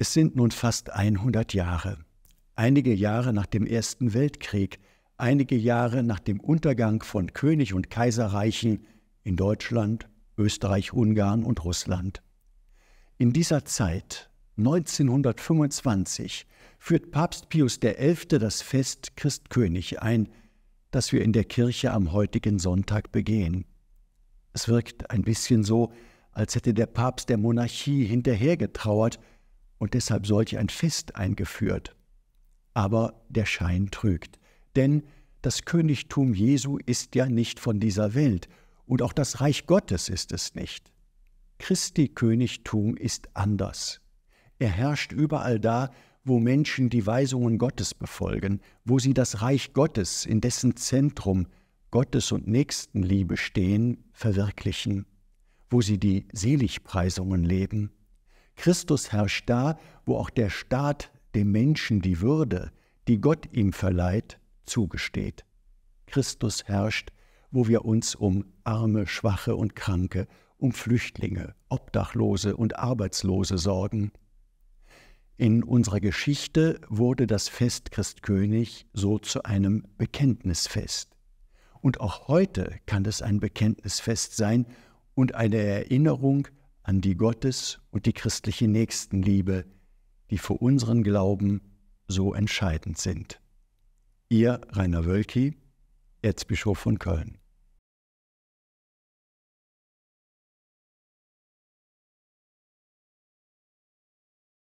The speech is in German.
Es sind nun fast 100 Jahre. Einige Jahre nach dem Ersten Weltkrieg, einige Jahre nach dem Untergang von König und Kaiserreichen in Deutschland, Österreich, Ungarn und Russland. In dieser Zeit, 1925, führt Papst Pius XI. das Fest Christkönig ein, das wir in der Kirche am heutigen Sonntag begehen. Es wirkt ein bisschen so, als hätte der Papst der Monarchie hinterhergetrauert und deshalb solch ein Fest eingeführt. Aber der Schein trügt, denn das Königtum Jesu ist ja nicht von dieser Welt und auch das Reich Gottes ist es nicht. Christi Königtum ist anders. Er herrscht überall da, wo Menschen die Weisungen Gottes befolgen, wo sie das Reich Gottes, in dessen Zentrum Gottes und Nächstenliebe stehen, verwirklichen, wo sie die Seligpreisungen leben. Christus herrscht da, wo auch der Staat dem Menschen die Würde, die Gott ihm verleiht, zugesteht. Christus herrscht, wo wir uns um Arme, Schwache und Kranke, um Flüchtlinge, Obdachlose und Arbeitslose sorgen. In unserer Geschichte wurde das Fest Christkönig so zu einem Bekenntnisfest. Und auch heute kann es ein Bekenntnisfest sein und eine Erinnerung an die Gottes und die christliche Nächstenliebe, die für unseren Glauben so entscheidend sind. Ihr Rainer Wölki, Erzbischof von Köln.